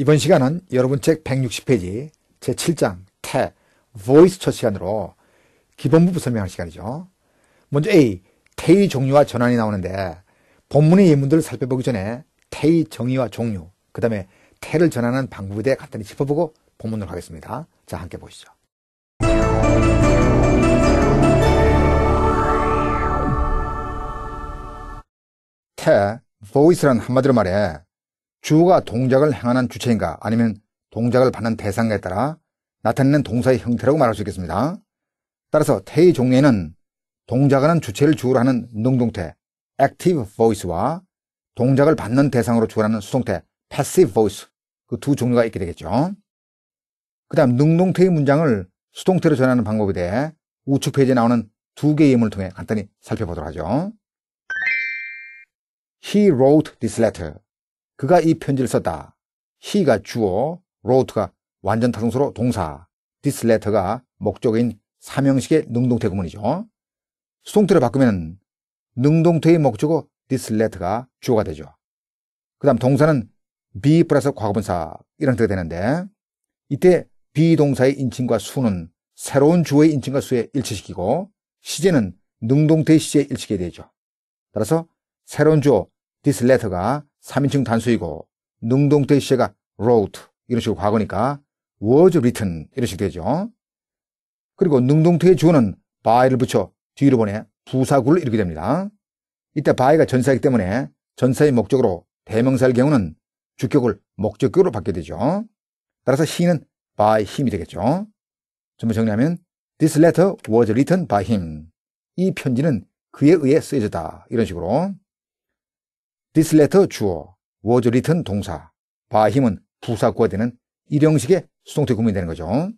이번 시간은 여러분 책 160페이지 제7장 태 보이스 첫 시간으로 기본부부 설명할 시간이죠. 먼저 A. 태의 종류와 전환이 나오는데 본문의 예문들을 살펴보기 전에 태의 정의와 종류 그 다음에 태를 전하는 방법에 대해 간단히 짚어보고 본문으로 가겠습니다. 자 함께 보시죠. 태, voice란 한마디로 말해 주어가 동작을 행하는 주체인가 아니면 동작을 받는 대상에 따라 나타내는 동사의 형태라고 말할 수 있겠습니다. 따라서 태의 종류에는 동작하는 주체를 주어로 하는 능동태 active voice와 동작을 받는 대상으로 주어로 하는 수동태 passive voice 그 두 종류가 있게 되겠죠. 그 다음 능동태의 문장을 수동태로 전하는 방법에 대해 우측 페이지에 나오는 두 개의 예문을 통해 간단히 살펴보도록 하죠. He wrote this letter. 그가 이 편지를 썼다. he가 주어, wrote가 완전 타동사로 동사, this letter가 목적인 사명식의 능동태 구문이죠. 수동태로 바꾸면 능동태의 목적어 this letter가 주어가 되죠. 그 다음 동사는 be 플러스 과거분사 이런 뜻이 되는데 이때 be 동사의 인칭과 수는 새로운 주어의 인칭과 수에 일치시키고 시제는 능동태의 시제에 일치게 되죠. 따라서 새로운 주어 this letter가 3인칭 단수이고 능동태 시제가 wrote 이런 식으로 과거니까 was written 이런 식이 되죠. 그리고 능동태의 주어는 by를 붙여 뒤로 보내 부사구를 이루게 됩니다. 이때 by가 전사이기 때문에 전사의 목적으로 대명사일 경우는 주격을 목적격으로 받게 되죠. 따라서 he는 by him이 되겠죠. 전부 정리하면 this letter was written by him. 이 편지는 그에 의해 쓰여졌다. 이런 식으로 this letter 주어, was written 동사, by him은 부사구가 되는 일형식의 수동태 구문이 되는 거죠.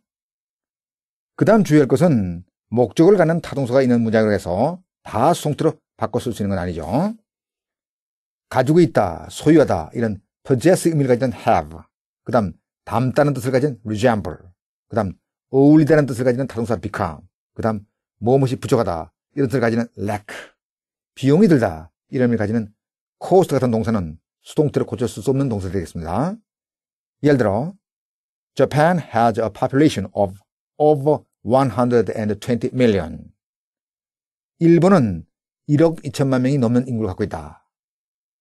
그 다음 주의할 것은 목적을 갖는 타동사가 있는 문장을 해서 다 수동태로 바꿔 쓸 수 있는 건 아니죠. 가지고 있다, 소유하다 이런 possess 의미를 가진 have, 그 다음 담다는 뜻을 가진 resemble, 그 다음 어울리다는 뜻을 가진 타동사 become, 그 다음 무엇이 부족하다 이런 뜻을 가지는 lack, 비용이 들다 이런 의미를 가지는 코스트 같은 동사는 수동태를 고칠 수 없는 동사가 되겠습니다. 예를 들어 Japan has a population of over 120 million. 일본은 1억 2천만 명이 넘는 인구를 갖고 있다.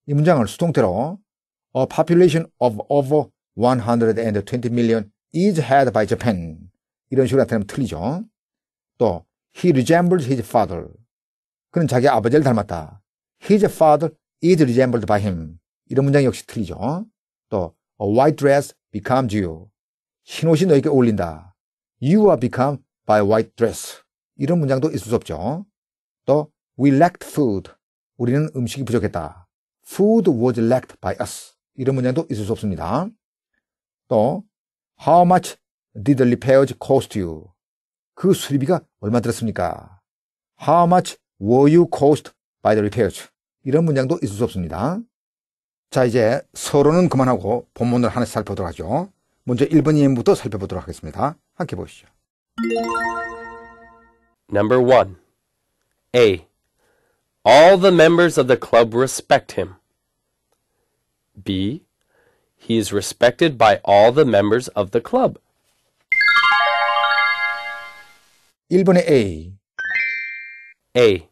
이 문장을 수동태로 A population of over 120 million is had by Japan. 이런 식으로 나타내면 틀리죠. 또 He resembles his father. 그는 자기 아버지를 닮았다. His father is resembled by him. 이런 문장 역시 틀리죠. 또 a white dress becomes you. 흰 옷이 너에게 어울린다. You are become by white dress. 이런 문장도 있을 수 없죠. 또 we lacked food. 우리는 음식이 부족했다. Food was lacked by us. 이런 문장도 있을 수 없습니다. 또 how much did the repairs cost you? 그 수리비가 얼마 들었습니까? How much were you cost by the repairs? 이런 문장도 있을 수 없습니다. 자 이제 서론은 그만하고 본문을 하나씩 살펴보도록 하죠. 먼저 1번 예문부터 살펴보도록 하겠습니다. 함께 보시죠. Number 1. A. All the members of the club respect him. B. He is respected by all the members of the club. 1번의 A. A.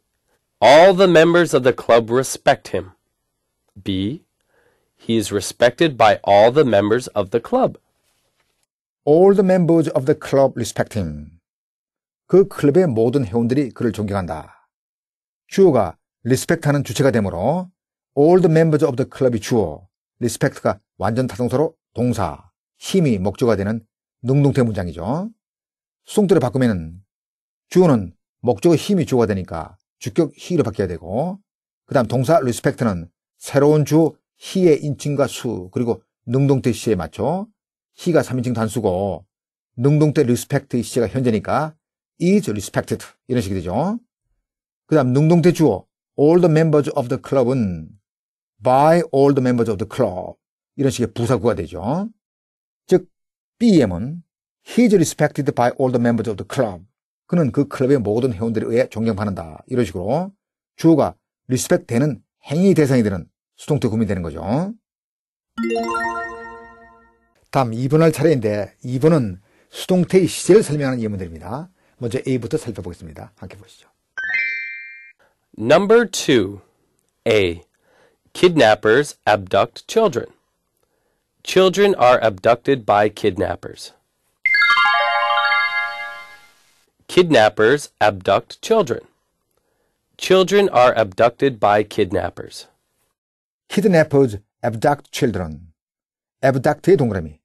All the members of the club respect him. B. He is respected by all the members of the club. All the members of the club respect him. 그 클럽의 모든 회원들이 그를 존경한다. 주어가 respect하는 주체가 되므로 all the members of the club이 주어, respect가 완전 타동사로 동사, 힘이 목조가 되는 능동태 문장이죠. 숭트를 바꾸면 주어는 목조의 힘이 주어가 되니까 주격 히로 바뀌어야 되고 그 다음 동사 respect는 새로운 주 히의 인칭과 수 그리고 능동태 시에 맞춰 히가 3인칭 단수고 능동태 respect 시제가 현재니까 is respected 이런 식이 되죠. 그 다음 능동태 주어 all the members of the club은 by all the members of the club 이런 식의 부사구가 되죠. 즉 BM은 he is respected by all the members of the club 그는 그 클럽의 모든 회원들에 의해 존경받는다. 이런 식으로 주어가 리스펙 되는 행위 대상이 되는 수동태 구민이 되는 거죠. 다음 2번 할 차례인데 2번은 수동태의 시제를 설명하는 예문들입니다. 먼저 A부터 살펴보겠습니다. 함께 보시죠. Number 2. A. Kidnappers abduct children. Children are abducted by kidnappers. Kidnappers abduct children. Children are abducted by kidnappers. Kidnappers abduct children. abduct의 동그라미.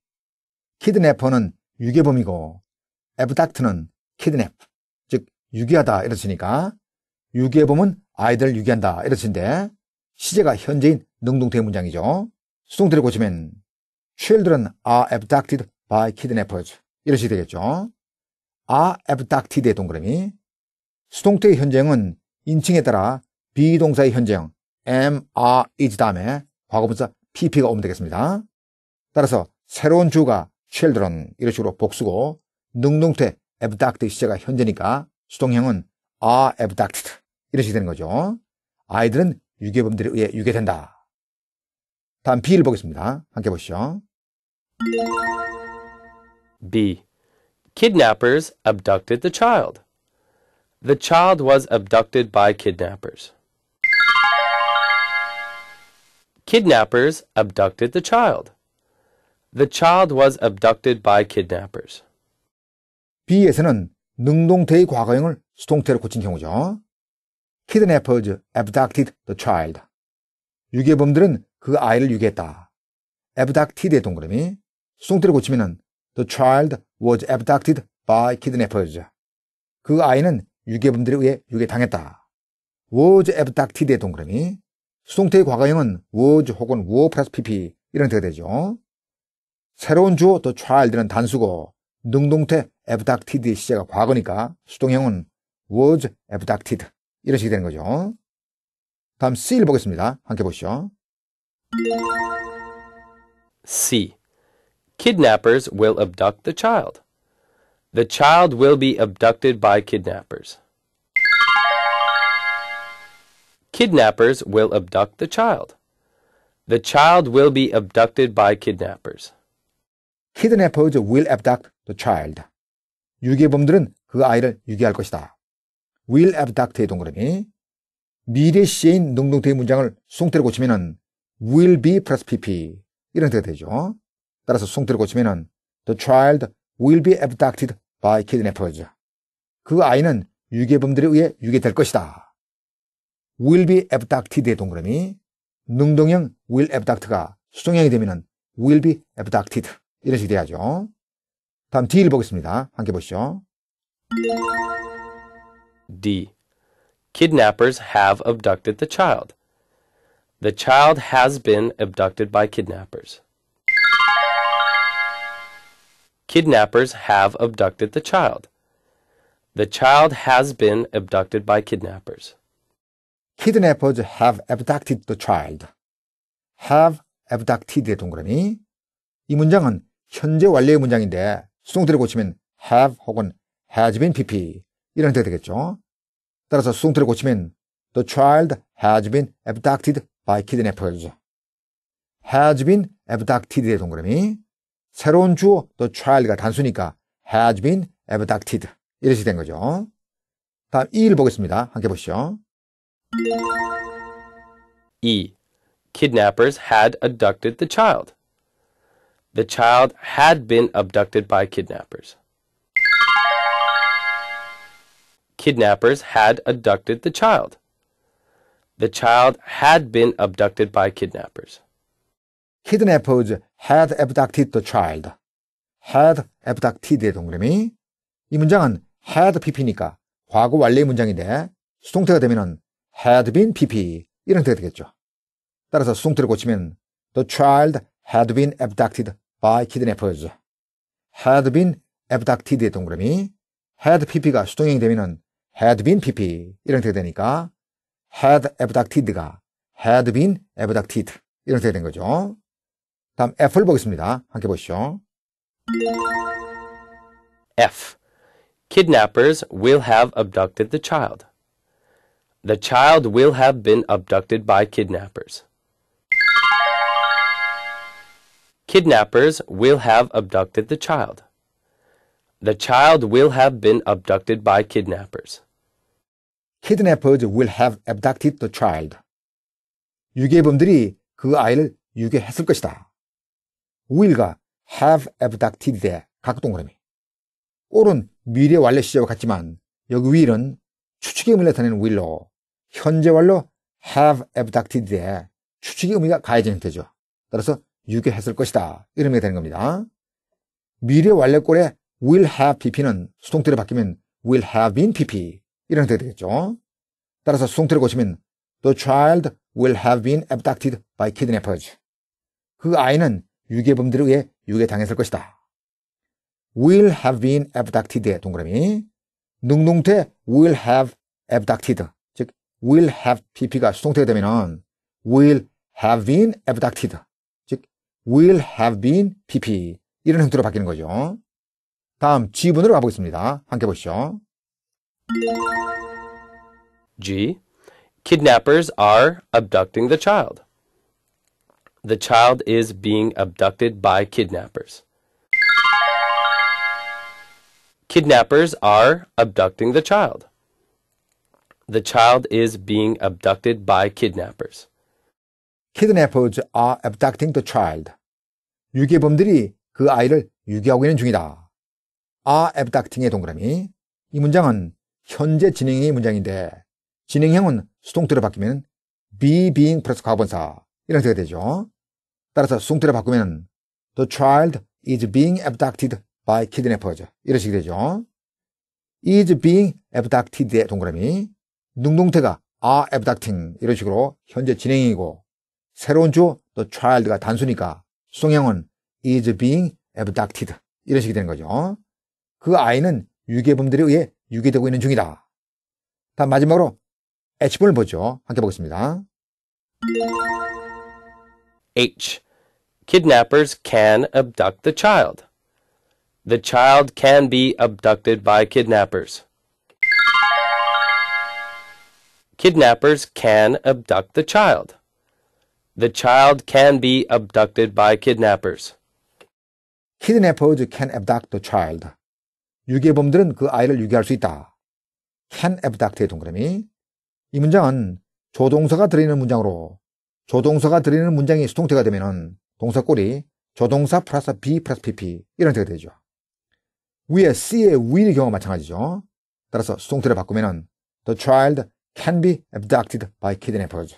kidnapper는 유괴범이고 abduct는 kidnap, 즉 유괴하다 이러시니까 유괴범은 아이들 유괴한다 이러신데 시제가 현재인 능동태 문장이죠. 수동태를 고치면 children are abducted by kidnappers 이러시 되겠죠. 아에브닥티드의 동그라미 수동태의 현재형은 인칭에 따라 비동사의 현재형 am, are, is 다음에 과거분사 pp가 오면 되겠습니다. 따라서 새로운 주가 children 이런 식으로 복수고 능동태 abducted 시제가 현재니까 수동형은 are abducted 이런 식이 되는 거죠. 아이들은 유괴범들에 의해 유괴된다. 다음 B를 보겠습니다. 함께 보시죠. B. Kidnappers abducted the child. The child was abducted by kidnappers. Kidnappers abducted the child. The child was abducted by kidnappers. B에서는 능동태의 과거형을 수동태로 고친 경우죠. Kidnappers abducted the child. 유괴범들은 그 아이를 유괴했다. abducted의 동그라미 수동태로 고치면 The child was abducted by kidnappers. 그 아이는 유괴범들에 의해 유괴당했다. was abducted의 동그라미. 수동태의 과거형은 was 혹은 were 플러스 pp 이런 데가 되죠. 새로운 주어 the child는 단수고 능동태 abducted의 시제가 과거니까 수동형은 was abducted 이런 식이 되는 거죠. 다음 C를 보겠습니다. 함께 보시죠. C Kidnappers will abduct the child. The child will be abducted by kidnappers. Kidnappers will abduct the child. The child will be abducted by kidnappers. Kidnappers will abduct the child. 유괴범들은 그 아이를 유괴할 것이다. will abduct의 동그라미. 미래 시인 능동태의 문장을 숭태로 고치면은 will be plus pp 이런 뜻이 되죠. 따라서 송태를 고치면은 The child will be abducted by kidnappers. 그 아이는 유괴범들에 의해 유괴될 것이다. will be abducted의 동그라미 능동형 will abduct가 수정형이 되면은 will be abducted 이런 식이 돼야죠. 다음 D를 보겠습니다. 함께 보시죠. D. Kidnappers have abducted the child. The child has been abducted by kidnappers. Kidnappers have abducted the child. The child has been abducted by kidnappers. Kidnappers have abducted the child. have a b d u c t e d 동그라미. 이 문장은 현재 완료의 문장인데 수동태를 고치면 have 혹은 has been pp 이런 형태가 되겠죠. 따라서 수동태를 고치면 the child has been abducted by kidnappers. has been abducted의 동그라미. 새로운 주어 the child가 단수니까 has been abducted 이렇게 된 거죠. 다음 2를 보겠습니다. 함께 보시죠. 2. Kidnappers had abducted the child. The child had been abducted by kidnappers. Kidnappers had abducted the child. The child had been abducted by kidnappers. Kidnappers had abducted the child. had abducted의 동그라미. 이 문장은 had pp니까 과거 완료의 문장인데 수동태가 되면은 had been pp 이런 뜻이 되겠죠. 따라서 수동태를 고치면 the child had been abducted by kidnappers. had been abducted의 동그라미. had pp가 수동형이 되면은 had been pp 이런 뜻이 되니까 had abducted가 had been abducted 이런 뜻이 된 거죠. 다음 F를 보겠습니다. 함께 보시죠. F. Kidnappers will have abducted the child. The child will have been abducted by kidnappers. Kidnappers will have abducted the child. The child will have been abducted by kidnappers. Kidnappers will have abducted the child. 유괴범들이 그 아이를 유괴했을 것이다. will과 have abducted의 각동그라미. 올은 미래 완료 시제와 같지만 여기 will은 추측의 의미를 나타내는 will로 현재 완료 have abducted의 추측의 의미가 가해진 형태죠. 따라서 유교했을 것이다. 이런 의미가 되는 겁니다. 미래 완료꼴에 will have pp는 수동태로 바뀌면 will have been pp 이런 형태가 되겠죠. 따라서 수동태로 고치면 the child will have been abducted by kidnappers. 그 아이는 유괴범들에 의해 유괴당했을 것이다. will have been abducted 동그라미 능동태 will have abducted 즉 will have pp가 수동태가 되면은 will have been abducted 즉 will have been pp 이런 형태로 바뀌는 거죠. 다음 G분으로 가보겠습니다. 함께 보시죠. G. Kidnappers are abducting the child. the child is being abducted by kidnappers. Kidnappers are abducting the child. The child is being abducted by kidnappers. Kidnappers are abducting the child. 유괴범들이 그 아이를 유괴하고 있는 중이다. are abducting의 동그라미. 이 문장은 현재 진행형의 문장인데 진행형은 수동태로 바뀌면 be being plus 과거분사 이런 형태가 되죠. 따라서 숭태를 바꾸면 The child is being abducted by kidnapper죠. 이런 식이 되죠. is being abducted의 동그라미 능동태가 are abducting 이런 식으로 현재 진행이고 새로운 주 the child가 단수니까 수동형은 is being abducted 이런 식이 되는 거죠. 그 아이는 유괴범들에 의해 유괴되고 있는 중이다. 다음 마지막으로 H번을 보죠. 함께 보겠습니다. H. Kidnappers can abduct the child. The child can be abducted by kidnappers. Kidnappers can abduct the child. The child can be abducted by kidnappers. Kidnappers can abduct the child. 유괴범들은 그 아이를 유괴할 수 있다. can abduct의 동그라미. 이 문장은 조동사가 들어있는 문장으로 조동사가 드리는 문장이 수동태가 되면 동사꼴이 조동사 플러스 B 플러스 PP 이런 태가 되죠. 위에 C의 will의 경우와 마찬가지죠. 따라서 수동태를 바꾸면은 The child can be abducted by kidnappers.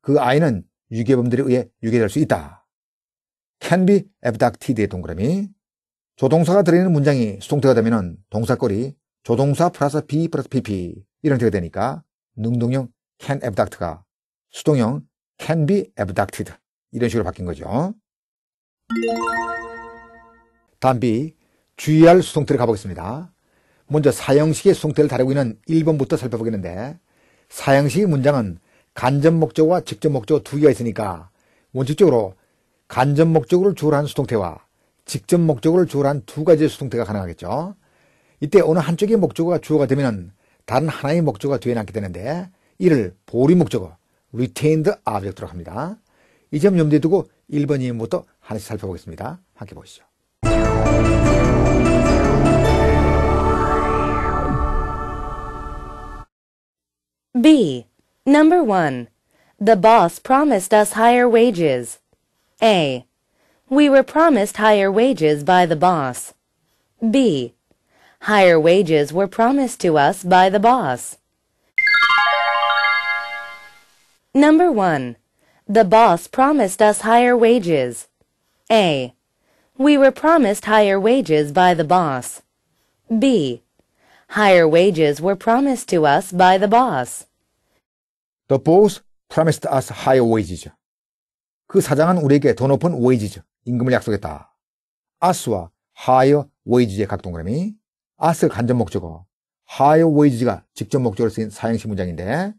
그 아이는 유괴범들에 의해 유괴될 수 있다. can be abducted의 동그라미. 조동사가 들리는 문장이 수동태가 되면 동사꼴이 조동사 플러스 B 플러스 PP 이런 태가 되니까 능동형 can abduct가 수동형 can be abducted. 이런 식으로 바뀐 거죠. 다음 B. 주의할 수동태를 가보겠습니다. 먼저 사형식의 수동태를 다루고 있는 1번부터 살펴보겠는데 사형식의 문장은 간접 목적과 직접 목적 두 개가 있으니까 원칙적으로 간접 목적을로 주로 한 수동태와 직접 목적을로 주로 한 두 가지의 수동태가 가능하겠죠. 이때 어느 한쪽의 목적어가 주어가 되면 다른 하나의 목적어가 뒤에 남게 되는데 이를 보리 목적어, retained object로 합니다. 이 점 염두에 두고 1번 예문부터 하나씩 살펴보겠습니다. 함께 보시죠. B. Number 1. The boss promised us higher wages. A. We were promised higher wages by the boss. B. Higher wages were promised to us by the boss. Number 1. The boss promised us higher wages. A. We were promised higher wages by the boss. B. Higher wages were promised to us by the boss. The boss promised us higher wages. 그 사장은 우리에게 더 높은 wages, 임금을 약속했다. us와 higher wages의 각 동그라미, us의 간접 목적어, higher wages가 직접 목적어로 쓰인 사용시 문장인데,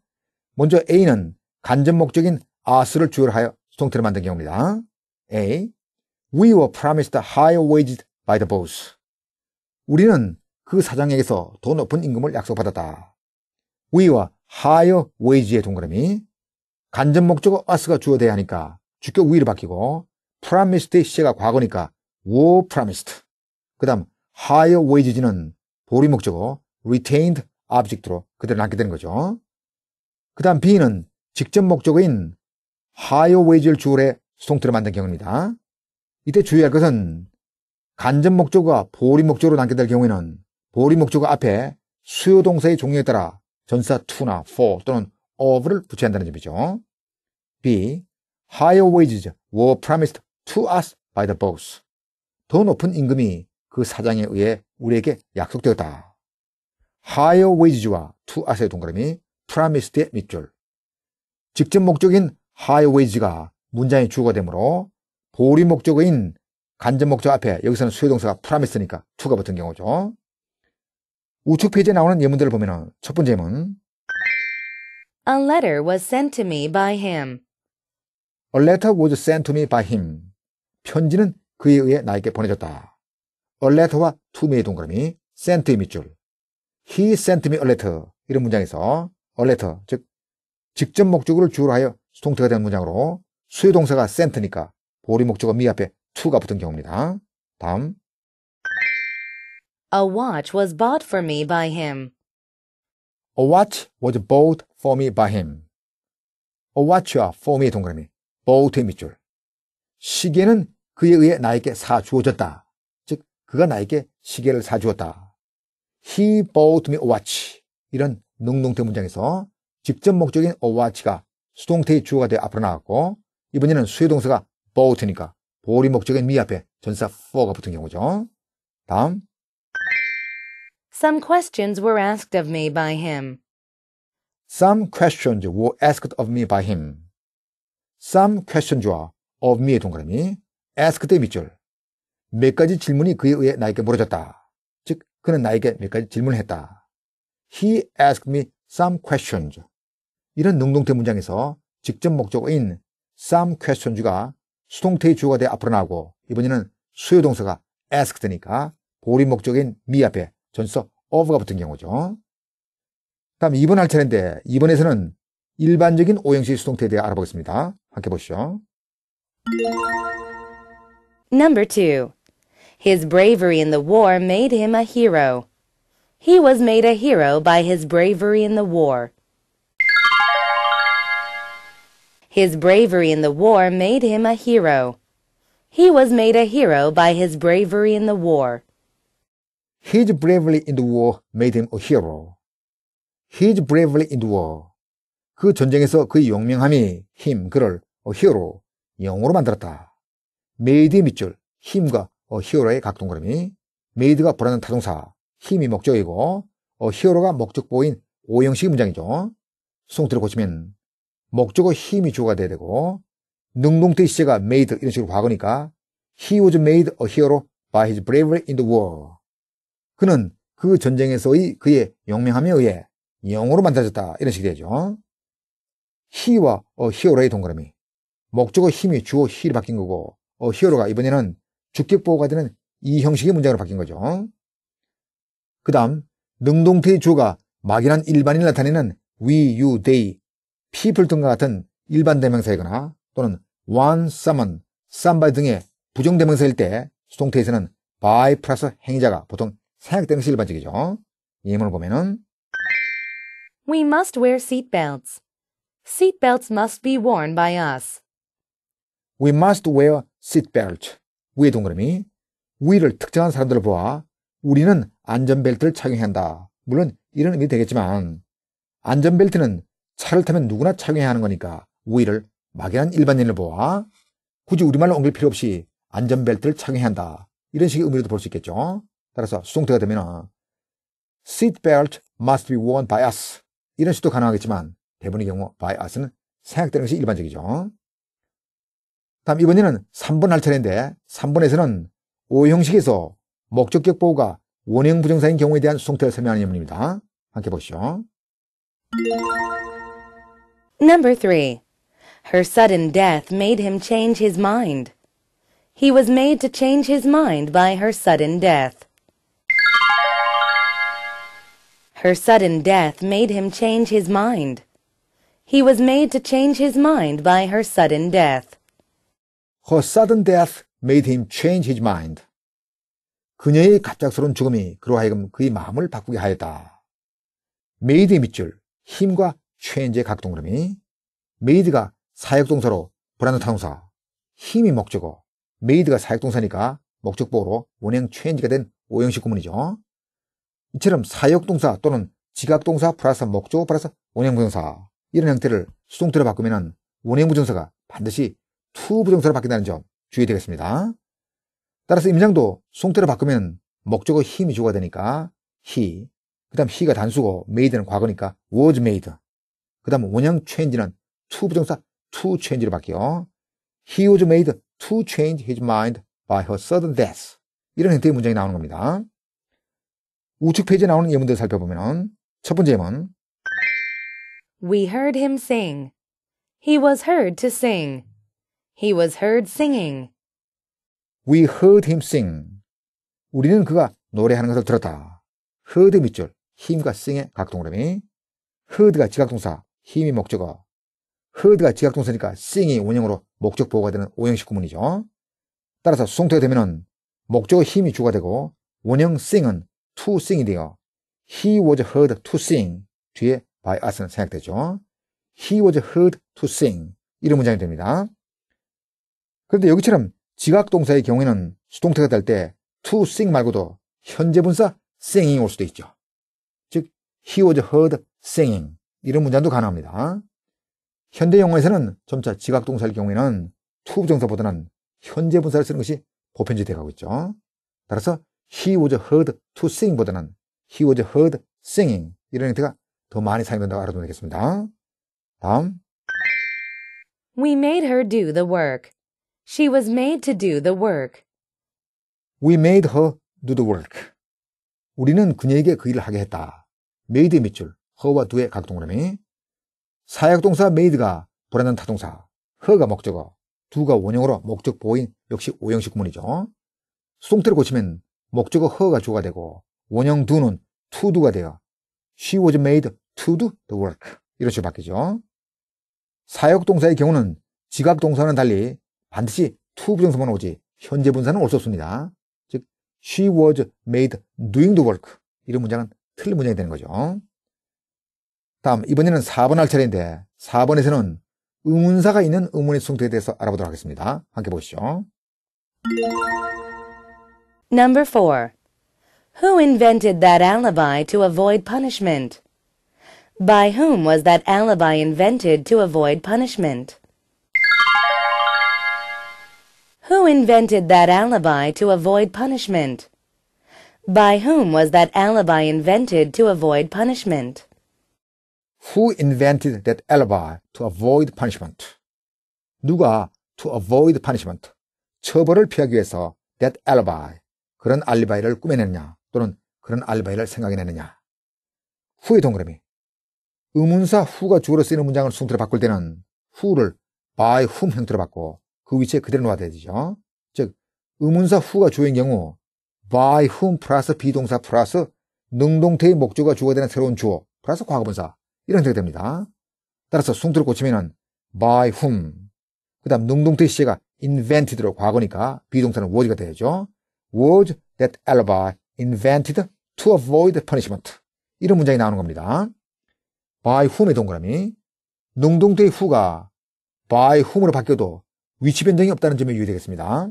먼저 A는 간접 목적인 아스를 주열하여 수동태를 만든 경우입니다. A. We were promised higher wages by the boss. 우리는 그 사장에게서 더 높은 임금을 약속받았다. We와 higher wage의 동그라미. 간접 목적어 us가 주어돼야 하니까 주격 위로 바뀌고 promised의 시제가 과거니까 were promised. 그 다음 higher wages는 보리 목적어 retained object로 그대로 남게 되는 거죠. 그 다음 B는 직접 목적인 하이어웨이즈를 주울에 수통틀을 만든 경우입니다. 이때 주의할 것은 간접 목적과 보리 목적으로 남게 될 경우에는 보리 목적어 앞에 수요 동사의 종류에 따라 전사 to나 for 또는 of를 붙여야 한다는 점이죠. B. Higher wages were promised to us by the boss. 더 높은 임금이 그 사장에 의해 우리에게 약속되었다. Higher wages와 to us의 동그라미 promised의 밑줄, 직접 목적인 highways가 문장의 주어가 되므로 보리 목적인 간접 목적 앞에 여기서는 수요동사가 promise니까 to가 붙은 경우죠. 우측 페이지에 나오는 예문들을 보면 첫 번째 예문 A letter was sent to me by him. A letter was sent to me by him. 편지는 그에 의해 나에게 보내졌다. A letter와 to me의 동그라미 sent to 밑줄. He sent me a letter. 이런 문장에서 a letter, 즉 직접 목적으로 주로 하여 수 동태가 되는 문장으로 수요동사가 센트니까 보리 목적어 미 앞에 to가 붙은 경우입니다. 다음 A watch was bought for me by him. A watch was bought for me by him. A watch와 for me 동그라미 bought의 밑줄 시계는 그에 의해 나에게 사주어졌다. 즉 그가 나에게 시계를 사주었다. He bought me a watch. 이런 능동태 문장에서 직접 목적인 어와치가 수동태의 주어가 돼 앞으로 나왔고 이번에는 수요 동사가 boat니까 보리 목적인 미 앞에 전사 for가 붙은 경우죠. 다음 Some questions were asked of me by him. Some questions were asked of me by him. Some questions와 of me의 동그라미, asked의 밑줄. 몇 가지 질문이 그에 의해 나에게 물어졌다. 즉, 그는 나에게 몇 가지 질문을 했다. He asked me some questions. 이런 능동태 문장에서 직접 목적어인 some question주가 수동태의 주어가 돼 앞으로 나오고 이번에는 수요 동사가 ask e d 니까 보리 목적인 me 앞에 전서 of가 붙은 경우죠. 다음 2번 할 차례인데 2번에서는 일반적인 오형식 수동태에 대해 알아보겠습니다. 함께 보시죠. Number 2. His bravery in the war made him a hero. He was made a hero by his bravery in the war. His bravery in the war made him a hero. He was made a hero by his bravery in the war. His bravery in the war made him a hero. His bravery in the war. 그 전쟁에서 그의 용맹함이 힘, 그를 a hero, 영웅으로 만들었다. made him 밑줄, 힘과 a hero의 각동그림이 made가 보라는 타동사, 힘이 목적이고 a hero가 목적보인 오형식 문장이죠. 수동태를 고치면 목적어 힘이 주어가 돼야 되고 능동태 시제가 made 이런 식으로 과거니까 he was made a hero by his bravery in the war. 그는 그 전쟁에서의 그의 용맹함에 의해 영어로 만들어졌다 이런 식이 되죠. he와 a hero의 동그라미 목적어 힘이 주어 he로 바뀐 거고 a hero가 이번에는 주격보호가 되는 이 형식의 문장으로 바뀐 거죠. 그 다음 능동태의 주어가 막연한 일반인을 나타내는 we, you, they people 등과 같은 일반 대명사이거나 또는 one, someone, somebody 등의 부정 대명사일 때 수동태에서는 by 플러스 행위자가 보통 생각되는 것이 일반적이죠. 예문을 보면은 We must wear seat belts. Seat belts must be worn by us. We must wear seat belts. 위의 동그라미. 위를 특정한 사람들을 보아 우리는 안전벨트를 착용한다. 물론 이런 의미 되겠지만 안전벨트는 차를 타면 누구나 착용해야 하는 거니까 우위를 막연한 일반인을 보아 굳이 우리말로 옮길 필요 없이 안전벨트를 착용해야 한다. 이런 식의 의미로도 볼 수 있겠죠. 따라서 수동태가 되면 seat belt must be worn by us 이런 식도 가능하겠지만 대부분의 경우 by us는 생각되는 것이 일반적이죠. 다음 이번에는 3번 할 차례인데 3번에서는 O 형식에서 목적격 보호가 원형 부정사인 경우에 대한 수동태를 설명하는 예문입니다. 함께 보시죠. Number three, her sudden death made him change his mind. He was made to change his mind by her sudden death. Her sudden death made him change his mind. He was made to change his mind by her sudden death. Her sudden death made him change his mind. 그녀의 갑작스러운 죽음이 그로 하여금 그의 마음을 바꾸게 하였다. made 밑줄 힘과 최인재 각동그라미 메이드가 사역동사로 브안한 타동사 힘이 목적어 메이드가 사역동사니까 목적보로 원형 최인재가된5형식 구문이죠. 이처럼 사역동사 또는 지각동사 플러스 목적어 플러스 원형부정사 이런 형태를 수동태로 바꾸면 원형부정사가 반드시 투부정사로 바뀐다는 점 주의되겠습니다. 따라서 임장도 수동태로 바꾸면 목적어 힘이 주어가 되니까 히그 다음 히가 단수고 메이드는 과거니까 was made 그 다음 원형 change는 to 부정사 to change로 바뀌어. He was made to change his mind by her sudden death. 이런 형태의 문장이 나오는 겁니다. 우측 페이지에 나오는 예문들을 살펴보면 첫 번째 예문 We heard him sing. He was heard to sing. He was heard singing. We heard him sing. 우리는 그가 노래하는 것을 들었다. heard 밑줄, 힘과 sing의 각동그라미. heard가 지각동사, 힘이 목적어. 허드가 지각동사니까 싱이 원형으로 목적 보호가 되는 오형식 구문이죠. 따라서 수동태가 되면 목적어 힘이 주가 되고 원형 싱은 to sing이 되어 he was heard to sing 뒤에 by us는 생략되죠. he was heard to sing 이런 문장이 됩니다. 그런데 여기처럼 지각동사의 경우에는 수동태가 될 때 to sing 말고도 현재분사 sing이 올 수도 있죠. 즉 he was heard singing 이런 문장도 가능합니다. 현대 영어에서는 점차 지각동사일 경우에는 투 o 정사보다는 현재 분사를 쓰는 것이 보편적이 되가고 있죠. 따라서 he was heard to sing 보다는 he was heard singing 이런 형태가 더 많이 사용된다고 알아두면 되겠습니다. 다음 We made her do the work. She was made to do the work. We made her do the work. 우리는 그녀에게 그 일을 하게 했다. made의 밑줄, 허와 두의 각동그라미 사역동사 메이드가 불안한 타동사 허가 목적어 두가 원형으로 목적 보인 역시 오형식 구문이죠. 수동태를 고치면 목적어 허가 주가 되고 원형 두는 투두가 되어 She was made to do the work. 이렇게 바뀌죠. 사역동사의 경우는 지각동사는 달리 반드시 to 부정사만 오지 현재 분사는 올 수 없습니다. 즉, she was made doing the work. 이런 문장은 틀린 문장이 되는 거죠. 다음 이번에는 4번 할 차례인데 4번에서는 의문사가 있는 의문의 대해서 알아보도록 하겠습니다. 함께 보시죠. Number 4. Who invented that alibi to avoid punishment? By whom was that alibi invented to avoid punishment? Who invented that alibi to avoid punishment? By whom was that alibi invented to avoid punishment? Who invented that alibi to avoid punishment? 누가 to avoid punishment, 처벌을 피하기 위해서 that alibi, 그런 알리바이를 꾸며내느냐 또는 그런 알리바이를 생각해내느냐. 후의 동그라미. 의문사 후가 주어로 쓰이는 문장을 숭트로 바꿀 때는 후를 by whom 형태로 바꿔 그 위치에 그대로 놔둬야 되죠. 즉, 의문사 후가 주어인 경우 by whom 플러스 비동사 플러스 능동태의 목적어가 주어되는 새로운 주어 플러스 과거분사 이런 뜻이 됩니다. 따라서 숭투를 고치면은 by whom 그 다음 능동태 시제가 invented로 과거니까 비동사는 was가 되죠. was that alibi invented to avoid punishment 이런 문장이 나오는 겁니다. by whom의 동그라미 능동태의 후가 by whom으로 바뀌어도 위치 변동이 없다는 점에 유의되겠습니다.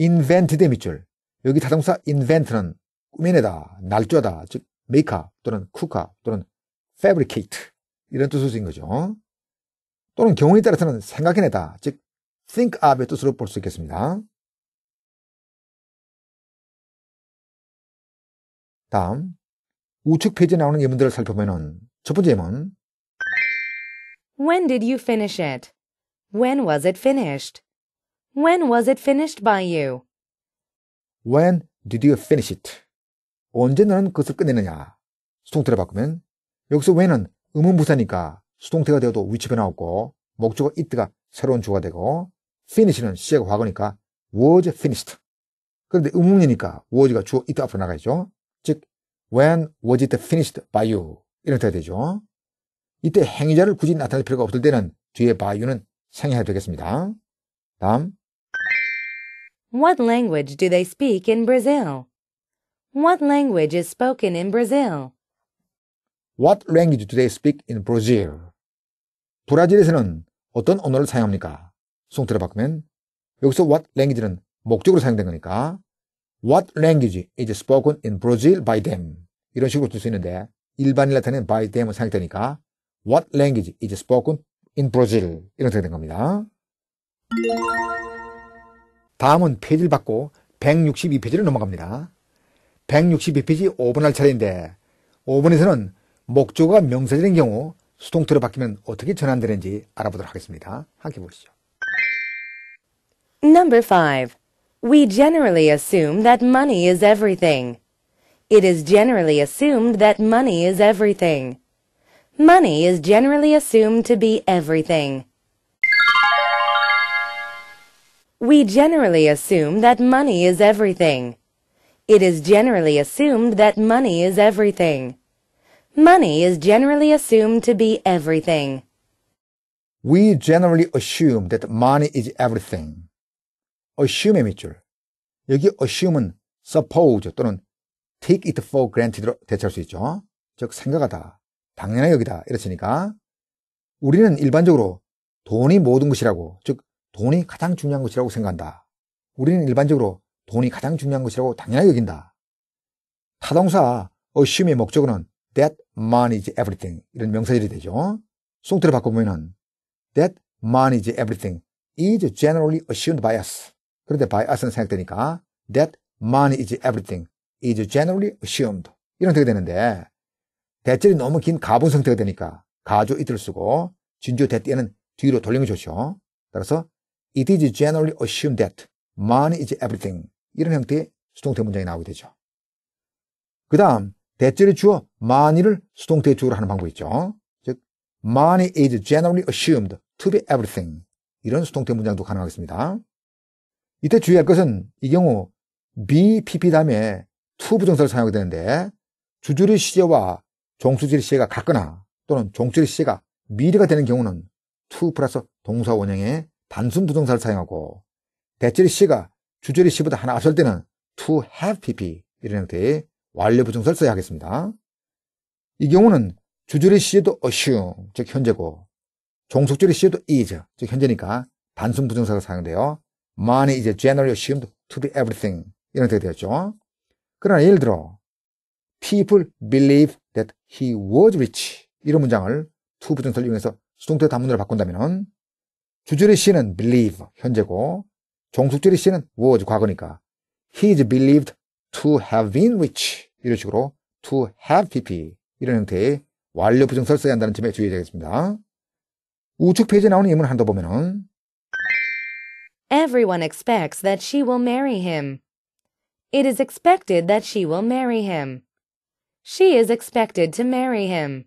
invented의 밑줄 여기 자동사 invent는 꾸며내다, 날조하다, 즉 메이카 또는 쿠카 또는 fabricate 이런 뜻인 으로쓰 거죠. 또는 경우에 따라서는 생각해내다, 즉 think of의 뜻으로 볼 수 있겠습니다. 다음 우측 페이지에 나오는 예문들을 살펴보면 첫 번째 예문 When did you finish it? When was it finished? When was it finished by you? When did you finish it? 언제 너는 그것을 끝내느냐? 수통틀어 바꾸면 여기서 왜는 음운부사니까 수동태가 되어도 위치 변화 없고 목적어 it가 새로운 주가 되고 finish는 시제가 과거니까 was finished. 그런데 음운이니까 was가 주어 it 앞으로 나가죠. 즉 when was it finished by you 이런 뜻이 되죠. 이때 행위자를 굳이 나타낼 필요가 없을 때는 뒤에 by you는 생략해도 되겠습니다. 다음 What language do they speak in Brazil? What language is spoken in Brazil? What language do they speak in Brazil? 브라질에서는 어떤 언어를 사용합니까? 송태로 바꾸면 여기서 what language는 목적으로 사용된 거니까 What language is spoken in Brazil by them? 이런 식으로 쓸수 있는데 일반인 나타는 by them을 사용되니까 What language is spoken in Brazil? 이런 식으된 겁니다. 다음은 페이지를 받고 162페이지를 넘어갑니다. 162페이지 5번 할 차례인데 5번에서는 경우 수동태로 바뀌면 어떻게 전환되는지 알아보도록 하겠습니다. 함께 보시죠. Number 5. We generally assume that money is everything. It is generally assumed that money is everything. Money is generally assumed to be everything. We generally assume that money is everything. It is generally assumed that money is everything. Money is generally assumed to be everything. We generally assume that money is everything. assume의 밑줄. 여기 assume은 suppose 또는 take it for granted로 대체할 수 있죠. 즉 생각하다. 당연히 여기다. 이렇으니까 우리는 일반적으로 돈이 모든 것이라고 즉 돈이 가장 중요한 것이라고 생각한다. 우리는 일반적으로 돈이 가장 중요한 것이라고 당연히 여긴다. 타동사 assume의 목적은 That money is everything. 이런 명사절이 되죠. 송태로 바꿔보면은 That money is everything is generally assumed by us. 그런데 by us는 생각되니까 That money is everything is generally assumed. 이런 되게 되는데 대절이 너무 긴가본 상태가 되니까 가조 이틀 쓰고 진주 대띠에는 뒤로 돌리는 게 좋죠. 따라서 It is generally assumed that money is everything. 이런 형태의 수동태 문장이 나오게 되죠. 그 다음 대절의 주어 만이를 수동태쪽으로 하는 방법이 있죠. 즉, money is generally assumed to be everything. 이런 수동태 문장도 가능하겠습니다. 이때 주의할 것은 이 경우 be, pp 다음에 to 부정사를 사용하게 되는데 주주리 시제와 종수질 시제가 같거나 또는 종수질 시제가 미래가 되는 경우는 to 플러스 동사 원형의 단순 부정사를 사용하고 대절리 시제가 주저리 시보다 하나 앞설 때는 to have pp 이런 형태의 완료 부정사를 써야 하겠습니다. 이 경우는 주절의 시제도 assume, 즉 현재고 종속절의 시제도 is, 즉 현재니까 단순 부정사가 사용돼요. Money is generally assumed to be everything. 이런 뜻이 되었죠. 그러나 예를 들어 People believe that he was rich. 이런 문장을 to 부정사를 이용해서 수동태 단문으로 바꾼다면 주절의 시는 believe, 현재고 종속절의 시는 was, 과거니까 He is believed to have been rich. 이런 식으로 to have pp 이런 형태의 완료 부정설 써야 한다는 점에 주의해야겠습니다. 우측 페이지에 나오는 예문 한더 보면은 Everyone expects that she will marry him. It is expected that she will marry him. She is expected to marry him.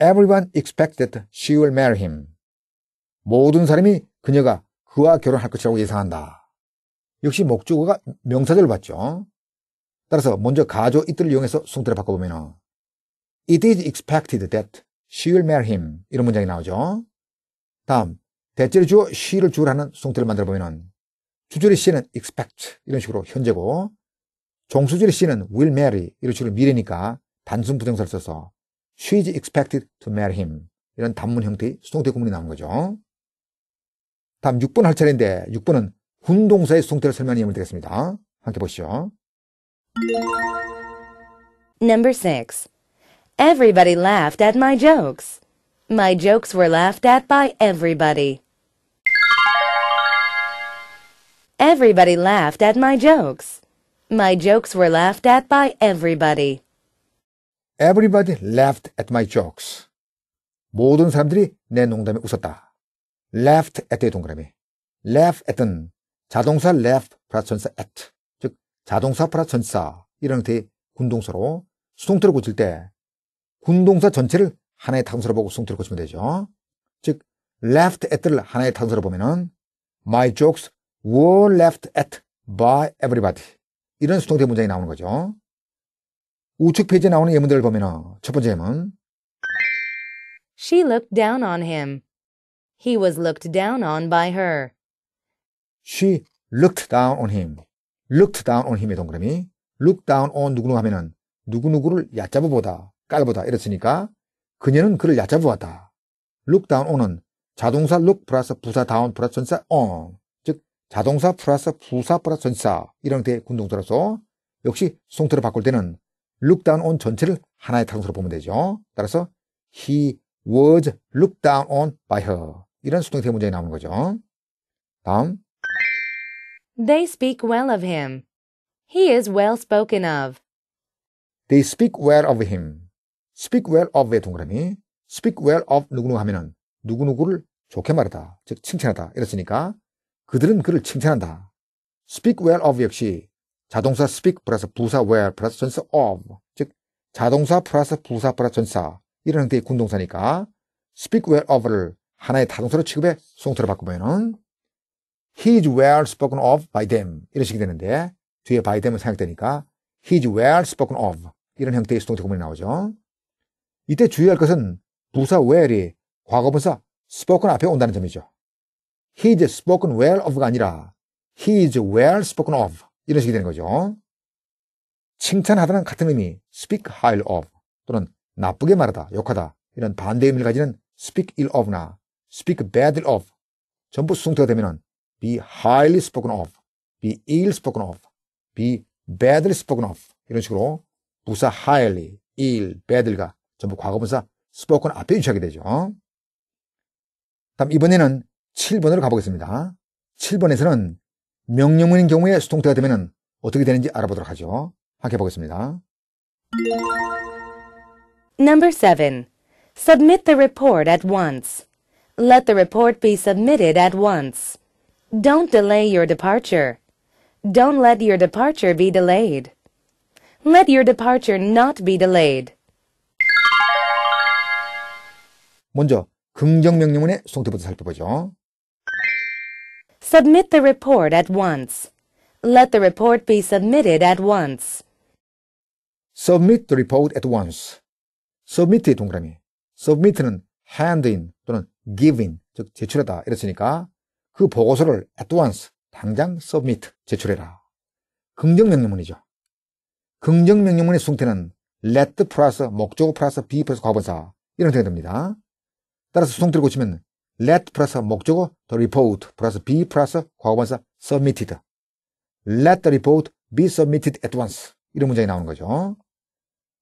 Everyone expected she will marry him. 모든 사람이 그녀가 그와 결혼할 것이라고 예상한다. 역시 목적어가 명사절을 봤죠. 따라서 먼저 가조 이틀을 이용해서 숭태를 바꿔보면 It is expected that she will marry him. 이런 문장이 나오죠. 다음, 대체로 주어 she를 주라는 송태를 만들어 보면은 주절의 she는 expect 이런 식으로 현재고 종수절의 she는 will marry 이런 식으로 미래니까 단순 부정사를 써서 she is expected to marry him 이런 단문 형태의 수동태 구문이 나온 거죠. 다음 6번 할 차례인데 6번은 훈동사의 수동태를 설명하는 예문이 되겠습니다. 함께 보시죠. Number 6 Everybody laughed at my jokes. My jokes were laughed at by everybody. Everybody laughed at my jokes. My jokes were laughed at by everybody. Everybody laughed at my jokes. 모든 사람들이 내 농담에 웃었다. laughed at의 동그라미. laugh at은 자동사 laugh 플러스 at 즉 자동사 플러스 전사 이런 형태의 군동사로 수동태로 고칠 때 군동사 전체를 하나의 단수로 보고 숭태를 고치면 되죠. 즉 left at를 하나의 단수로 보면은 my jokes were left at by everybody 이런 수동태 문장이 나오는 거죠. 우측 페이지에 나오는 예문들을 보면 첫 번째 예문 She looked down on him. He was looked down on by her. She looked down on him. looked down on him의 동그라미 look down on 누구누구 하면은 누구누구를 얕잡아 보다 깔보다 이랬으니까 그녀는 그를 얕잡보았다 look down on은 자동사 look 플러스 부사 down 플러스 전사 on 즉 자동사 플러스 부사 플러스 전사 이런 데 군동사로서 역시 송태로 바꿀 때는 look down on 전체를 하나의 단어로 보면 되죠. 따라서 he was looked down on by her 이런 수동태 문장이 나오는 거죠. 다음 They speak well of him. He is well spoken of. They speak well of him. speak well of의 동그라미 speak well of 누구누구 하면은 누구누구를 좋게 말하다 즉 칭찬하다 이랬으니까 그들은 그를 칭찬한다 speak well of 역시 자동사 speak 플러스 부사 well 플러스 전사 of 즉 자동사 플러스 부사 플러스 전사 이런 형태의 군동사니까 speak well of를 하나의 타동사로 취급해 송토로 바꾸면은 he is well spoken of by them 이런 식이 되는데 뒤에 by them은 생각되니까 he is well spoken of 이런 형태의 수동태 구문이 나오죠. 이때 주의할 것은 부사 well이 과거분사 spoken 앞에 온다는 점이죠. He is spoken well of가 아니라 He is well spoken of 이런 식이 되는 거죠. 칭찬하다는 같은 의미 speak ill of 또는 나쁘게 말하다, 욕하다 이런 반대 의미를 가지는 speak ill of나 speak badly of 전부 숭태가 되면 be highly spoken of, be ill spoken of, be badly spoken of 이런 식으로 부사 highly, ill, badly가 전부 과거분사 스포컨 앞에 위치하게 되죠. 다음 이번에는 7번으로 가보겠습니다. 7번에서는 명령문인 경우에 수동태가 되면 어떻게 되는지 알아보도록 하죠. 함께 보겠습니다. Number 7. Submit the report at once. Let the report be submitted at once. Don't delay your departure. Don't let your departure be delayed. Let your departure not be delayed. 먼저 긍정 명령문의 송태부터 살펴보죠. Submit the report at once. Let the report be submitted at once. Submit the report at once. Submit의 동그라미. Submit는 hand in 또는 give in, 즉 제출하다 이랬으니까 그 보고서를 at once, 당장 submit, 제출해라. 긍정명령문이죠. 긍정명령문의 숭태는 let 플러스 목적어 플러스 be 플러스 과거사 이런 형태 됩니다. 따라서 수동태를 고치면 let 플러스 목적어 the report 플러스 be 플러스 과거사 submitted let the report be submitted at once 이런 문장이 나오는 거죠.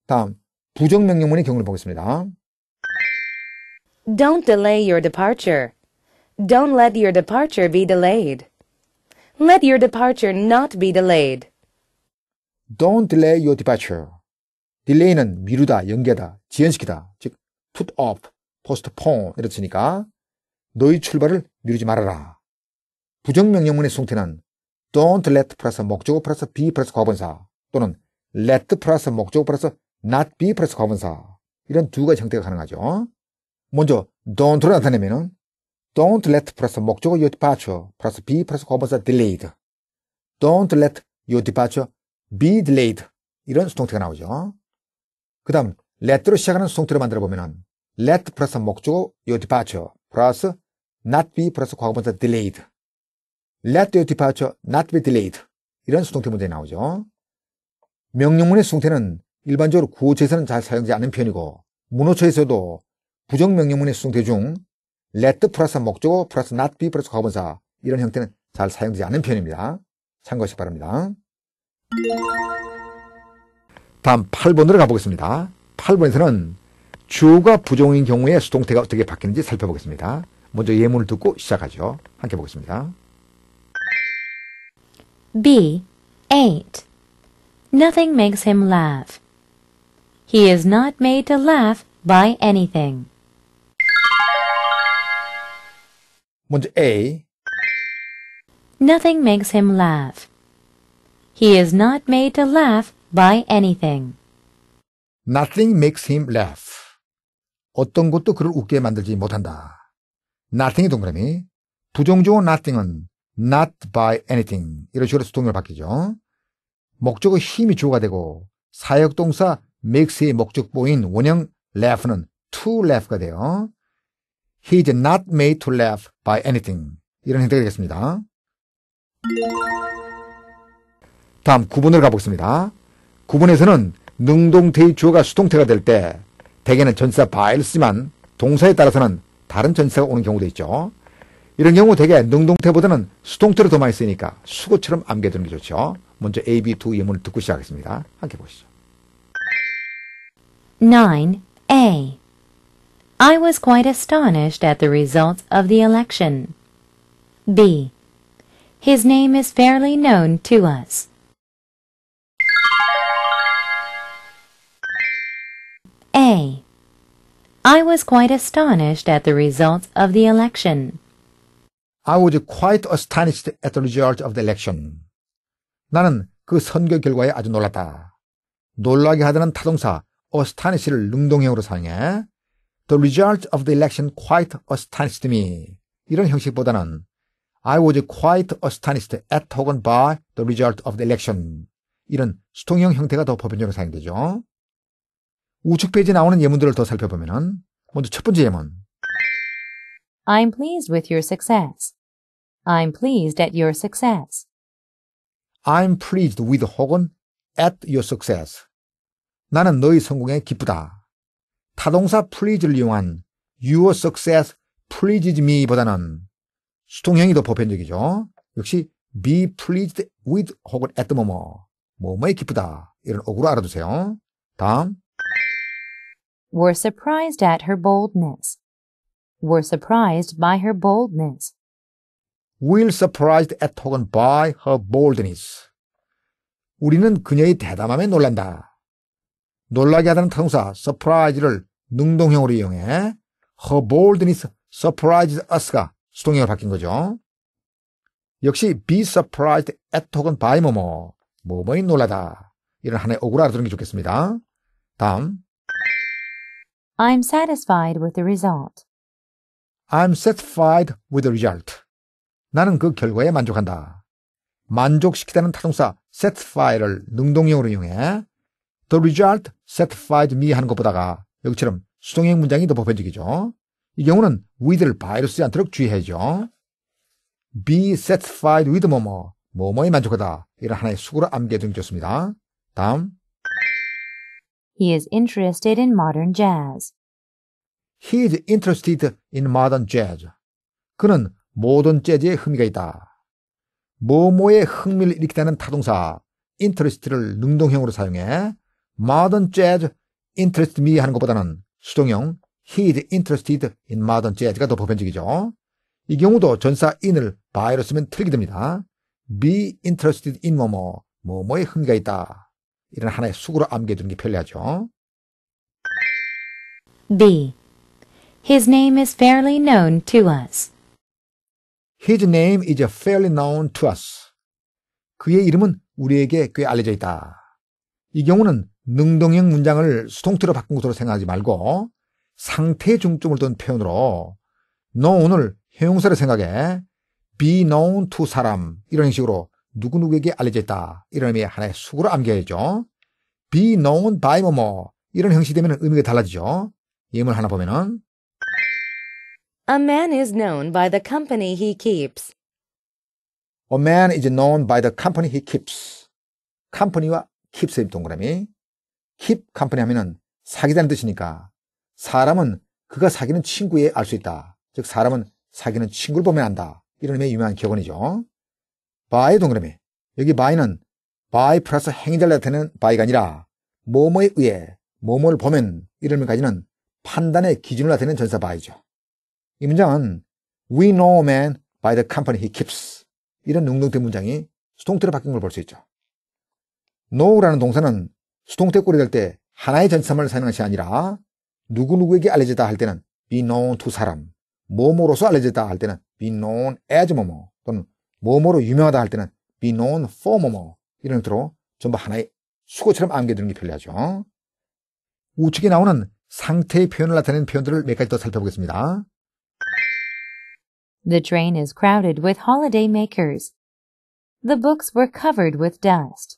다음 부정명령문의 경우를 보겠습니다. Don't delay your departure. Don't let your departure be delayed. Let your departure not be delayed. Don't delay your departure. 딜레이는 미루다, 연계다, 지연시키다. 즉, put off, postpone 이렇으니까 너희 출발을 미루지 말아라. 부정명령문의 송태는 don't let p 플러 s 목적어 플러스 be p 플러 s 과분사 또는 let p 플러 s 목적어 플러스 not be p 플러 s 과분사 이런 두 가지 형태가 가능하죠. 먼저 don't로 나타내면 don't let p 플러 s 목적어 your departure 플러스 be 플러스 과분사 delayed don't let your departure be delayed 이런 수동태가 나오죠. 그 다음 let로 시작하는 송태를 만들어 보면 let 플러스 목적고요 o u r departure 플러스 not be 플러스 과거분사 delayed let your departure not be delayed 이런 수동태 문제 나오죠. 명령문의 수동태는 일반적으로 구호체에서는 잘 사용되지 않는 편이고 문호처에서도 부정명령문의 수동태 중 let 플러스 목적어 플러스 not be 플러스 과거분사 이런 형태는 잘 사용되지 않는 편입니다. 참고하시기 바랍니다. 다음 8번으로 가보겠습니다. 8번에서는 주어가 부정인 경우에 수동태가 어떻게 바뀌는지 살펴보겠습니다. 먼저 예문을 듣고 시작하죠. 함께 보겠습니다. B. 8. Nothing makes him laugh. He is not made to laugh by anything. 먼저 A. Nothing makes him laugh. He is not made to laugh by anything. Nothing makes him laugh. 어떤 것도 그를 웃게 만들지 못한다. Nothing이 동그라미. 부정조어 nothing은 not by anything. 이런 식으로 수동으로 바뀌죠. 목적의 힘이 주어가 되고 사역동사 makes의 목적보인 원형 laugh는 to laugh가 돼요. He is not made to laugh by anything. 이런 형태가 되겠습니다. 다음 9번으로 가보겠습니다. 구분에서는 능동태의 주어가 수동태가 될 때 대개는 전사 바를 쓰지만 동사에 따라서는 다른 전사가 오는 경우도 있죠. 이런 경우 대개 능동태보다는 수동태로 더 많이 쓰니까 수고처럼 암기해두는 게 좋죠. 먼저 A, B 두 예문을 e 듣고 시작하겠습니다. 함께 보시죠. 9A I was quite astonished at the results of the election. B. His name is fairly known to us. A. I was quite astonished at the results of the election. I was quite astonished at the result of the election. 나는 그 선거 결과에 아주 놀랐다. 놀라게 하다는 타동사 astonish를 능동형으로 사용해 The result of the election quite astonished me. 이런 형식보다는 I was quite astonished at 혹은 by the result of the election. 이런 수동형 형태가 더 보편적으로 사용되죠. 우측 페이지 에 나오는 예문들을 더 살펴보면은 먼저 첫 번째 예문. I'm pleased with your success. I'm pleased at your success. I'm pleased with 혹은 at your success. 나는 너의 성공에 기쁘다. 타동사 please를 이용한 your success pleases me 보다는 수동형이 더 보편적이죠. 역시 be pleased with 혹은 at 뭐뭐, 뭐뭐에 기쁘다. 이런 어구로 알아두세요. 다음, were surprised at her boldness. were surprised by her boldness. were surprised at 혹은 by her boldness. 우리는 그녀의 대담함에 놀란다. 놀라게 하다는 타동사 surprise를 능동형으로 이용해 her boldness surprises us가 수동형으로 바뀐 거죠. 역시 be surprised at 혹은 by 뭐뭐 뭐뭐에 놀라다 이런 하나의 억울하를 들은 게 좋겠습니다. 다음 I'm satisfied with the result. I'm satisfied with the result. 나는 그 결과에 만족한다. 만족시키다는 타동사 satisfy를 능동형으로 이용해 the result satisfied me 하는 것보다가 여기처럼 수동형 문장이 더 보편적이죠. 이 경우는 with를 by로 쓰지 않도록 주의해야죠. be satisfied with 뭐뭐, 뭐뭐에 만족하다. 이런 하나의 수고로 암기해 주셨습니다. 다음 He is interested in modern jazz. He is interested in modern jazz. 그는 모던 재즈에 흥미가 있다. 뭐뭐에 흥미를 일으키다는 타동사 interest를 능동형으로 사용해 modern jazz interest me 하는 것보다는 수동형 he is interested in modern jazz가 더 보편적이죠. 이 경우도 전사 in을 by로 쓰면 틀리게 됩니다. be interested in 뭐뭐, 뭐뭐에 흥미가 있다. 이런 하나의 숙으로 암기해두는 게 편리하죠. B. His name is fairly known to us. His name is fairly known to us. 그의 이름은 우리에게 꽤 알려져 있다. 이 경우는 능동형 문장을 수동태로 바꾼 것으로 생각하지 말고 상태 중점을 둔 표현으로 n o 너 n 을 형용사를 생각해 be known to 사람 이런 식으로 누구누구에게 알려졌다. 이런 의미의 하나의 수구로 암기해야죠. be known by 뭐뭐 이런 형식이 되면 의미가 달라지죠. 예문 하나 보면은 A man is known by the company he keeps. A man is known by the company he keeps. 컴퍼니와 keeps의 동그라미. keep company 하면은 사귀다는 뜻이니까 사람은 그가 사귀는 친구에 알 수 있다. 즉 사람은 사귀는 친구를 보면 안다. 이런 의미의 유명한 격언이죠. 바의 동그라미. 여기 바이는 바이 플러스 행위자를 나타내는 바이가 아니라 뭐뭐에 의해 뭐뭐를 보면 이름을가지는 판단의 기준을 나타내는 전사 바이죠. 이 문장은 We know man by the company he keeps 이런 능동태 문장이 수동태로 바뀐 걸 볼 수 있죠. know라는 동사는 수동태 꼴이 될 때 하나의 전사만을 사용하는 것이 아니라 누구누구에게 알려졌다 할 때는 be known to 사람, 뭐뭐로서 알려졌다 할 때는 be known as 뭐뭐 또는 뭐뭐로 유명하다 할 때는 be known for 뭐뭐 이런 형태로 전부 하나의 수고처럼 암기되는 게 편리하죠. 우측에 나오는 상태의 표현을 나타내는 표현들을 몇 가지 더 살펴보겠습니다. The train is crowded with holiday makers. The books were covered with dust.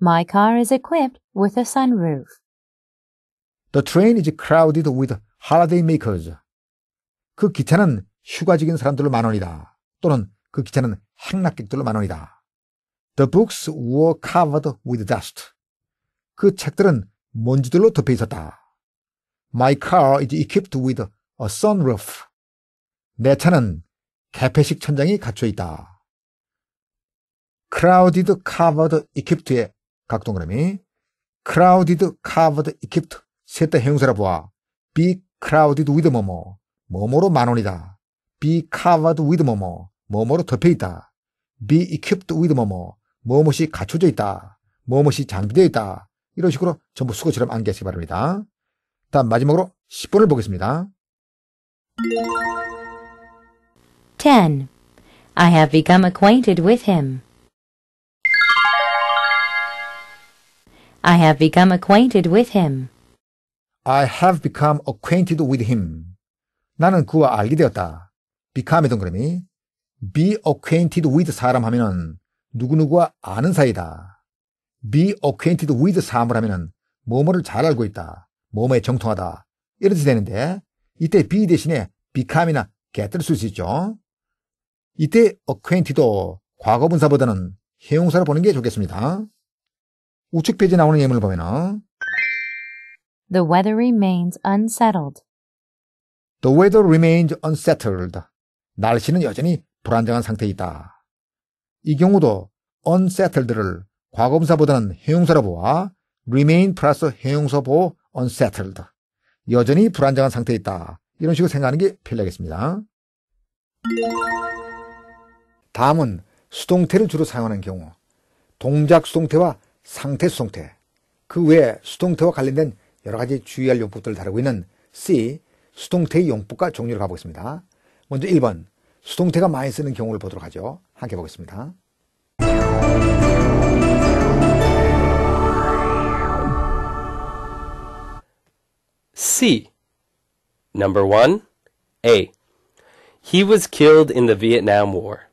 My car is equipped with a sunroof. The train is crowded with holiday makers. 그 기차는 휴가적인 사람들로 만원이다. 또는 그 기차는 행락객들로 만원이다. The books were covered with dust. 그 책들은 먼지들로 덮여 있었다. My car is equipped with a sunroof. 내 차는 개폐식 천장이 갖춰 있다. Crowded covered equipped의 각동그램이 crowded covered equipped 셋다 형용사라 보아. be crowded with 뭐뭐. 뭐뭐로 만원이다. be covered with 뭐뭐. 뭐뭐로 덮여 있다. be equipped with 뭐뭐, 뭐뭐이 갖춰져 있다. 뭐뭐이 장비되어 있다. 이런 식으로 전부 수거처럼 암기하시기 바랍니다. 다음 마지막으로 10번을 보겠습니다. 10. I have become acquainted with him. I have become acquainted with him. I have become acquainted with him. 나는 그와 알게 되었다. become의 동그라미 be acquainted with 사람 하면은 누구누구와 아는 사이다. be acquainted with 사람 하면은 뭐뭐를 잘 알고 있다. 뭐뭐에 정통하다. 이렇게 되는데 이때 be 대신에 become이나 get를 쓸수 있죠. 이때 acquainted도 과거분사보다는 형용사를 보는 게 좋겠습니다. 우측 페이지 에 나오는 예문을 보면은 The weather remains unsettled. The weather remains unsettled. 날씨는 여전히 불안정한 상태에 있다. 이 경우도 unsettled를 과거분사보다는 형용사로 보아 remain 플러스 형용사 보 unsettled 여전히 불안정한 상태에 있다. 이런 식으로 생각하는 게 편리하겠습니다. 다음은 수동태를 주로 사용하는 경우 동작 수동태와 상태 수동태 그 외에 수동태와 관련된 여러 가지 주의할 용법들을 다루고 있는 C 수동태의 용법과 종류를 가보겠습니다. 먼저 1번 수동태가 많이 쓰는 경우를 보도록 하죠. 함께 보겠습니다. C. Number 1. A. He was killed in the Vietnam War.